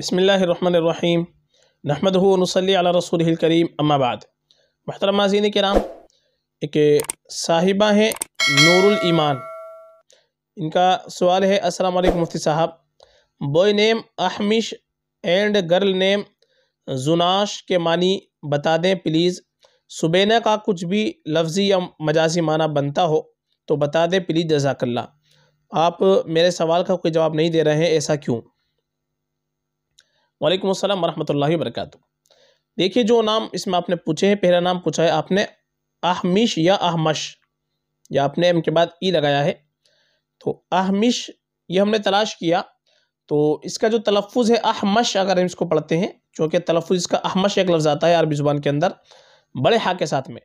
بسم اللہ الرحمن الرحیم نحمد نصلی علی رسول الکریم اما بعد محترم زین کرام ایک صاحبہ ہیں الایمان ان کا سوال ہے السلام علیکم مفتی صاحب boy name Ahmash and girl name Zanash کے معنی بتا دیں پلیز سبینہ کا کچھ بھی لفظی یا مجازی معنی بنتا ہو تو بتا دیں پلیز جزاک اللہ آپ میرے سوال کا کوئی جواب نہیں دے رہے ہیں ایسا کیوں وعلیکم السلام ورحمۃ اللہ وبرکاتہ دیکھیں دیکھیے جو نام اس میں آپ نے پوچھے ہیں پہلا نام پوچھا ہے آپ نے احمیش یا احمش یا آپ نے ام کے بعد ای لگایا ہے تو احمیش یہ ہم نے تلاش کیا تو اس کا جو تلفظ ہے احمش اگر ہم اس کو پڑھتے ہیں چونکہ تلفظ اس کا احمش ایک لفظ آتا ہے عربی زبان کے اندر بڑے حق کے ساتھ میں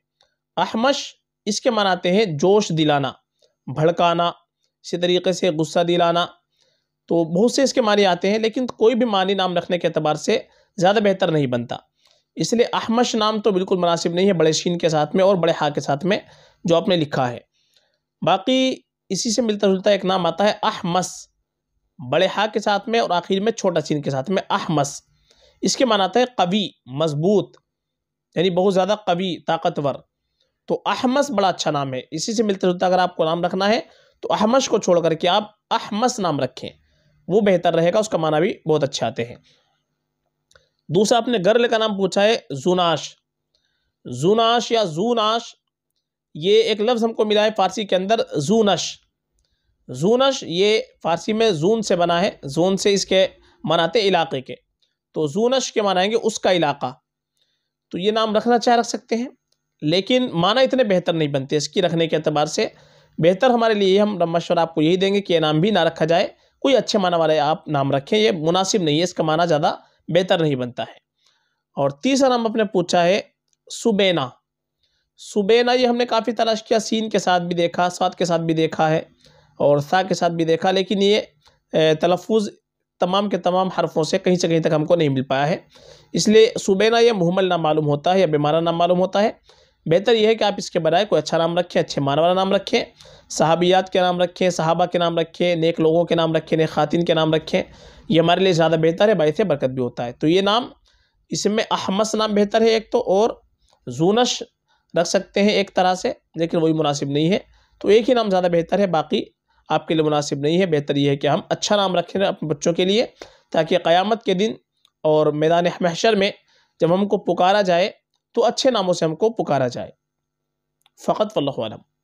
احمش اس کے مناتے ہیں جوش دلانا بھڑکانا اسی طریقے سے غصہ دلانا تو بہت سے اس کے معنی آتے ہیں لیکن کوئی بھی معنی نام رکھنے کے اعتبار سے زیادہ بہتر نہیں بنتا اس لیے احمش نام تو بالکل مناسب نہیں ہے بڑے شین کے ساتھ میں اور بڑے ہا کے ساتھ میں جو آپ نے لکھا ہے باقی اسی سے ملتا جلتا ایک نام آتا ہے احمس بڑے ہا کے ساتھ میں اور آخر میں چھوٹا سین کے ساتھ میں احمس اس کے معنی آتا ہے قوی مضبوط یعنی بہت زیادہ قوی طاقتور تو احمس بڑا اچھا نام ہے اسی سے ملتا جلتا اگر آپ کو نام رکھنا ہے تو احمش کو چھوڑ کر کے آپ احمس نام رکھیں وہ بہتر رہے گا اس کا معنی بھی بہت اچھے آتے ہیں دوسرا آپ نے گرل کا نام پوچھا ہے زوناش زوناش یا زوناش یہ ایک لفظ ہم کو ملا ہے فارسی کے اندر زونش زونش یہ فارسی میں زون سے بنا ہے زون سے اس کے مناتے علاقے کے تو زونش کے معنی گے اس کا علاقہ تو یہ نام رکھنا چاہ رکھ سکتے ہیں لیکن معنی اتنے بہتر نہیں بنتے اس کی رکھنے کے اعتبار سے بہتر ہمارے لیے ہم مشورہ آپ کو یہی دیں گے کہ یہ نام بھی نہ رکھا جائے کوئی اچھے معنی والے آپ نام رکھیں یہ مناسب نہیں ہے اس کا معنی زیادہ بہتر نہیں بنتا ہے اور تیسرا نام آپ نے پوچھا ہے سبینا سبینا یہ ہم نے کافی تلاش کیا سین کے ساتھ بھی دیکھا سات کے ساتھ بھی دیکھا ہے اور سا کے ساتھ بھی دیکھا لیکن یہ تلفظ تمام کے تمام حرفوں سے کہیں سے کہیں تک ہم کو نہیں مل پایا ہے اس لیے سبینا یہ محمل نہ معلوم ہوتا ہے یا بیمارہ نام معلوم ہوتا ہے بہتر یہ ہے کہ آپ اس کے برائے کوئی اچھا نام رکھیں اچھے معنی والا نام رکھیں صحابیات کے نام رکھیں صحابہ کے نام رکھیں نیک لوگوں کے نام رکھیں نیک خواتین کے نام رکھیں یہ ہمارے لیے زیادہ بہتر ہے باعث برکت بھی ہوتا ہے تو یہ نام اس میں احمد نام بہتر ہے ایک تو اور زونش رکھ سکتے ہیں ایک طرح سے لیکن وہی مناسب نہیں ہے تو ایک ہی نام زیادہ بہتر ہے باقی آپ کے لیے مناسب نہیں ہے بہتر یہ ہے کہ ہم اچھا نام رکھیں اپنے بچوں کے لیے تاکہ قیامت کے دن اور میدان ہمشر میں جب ہم کو پکارا جائے تو اچھے ناموں سے ہم کو پکارا جائے فقط واللہ علم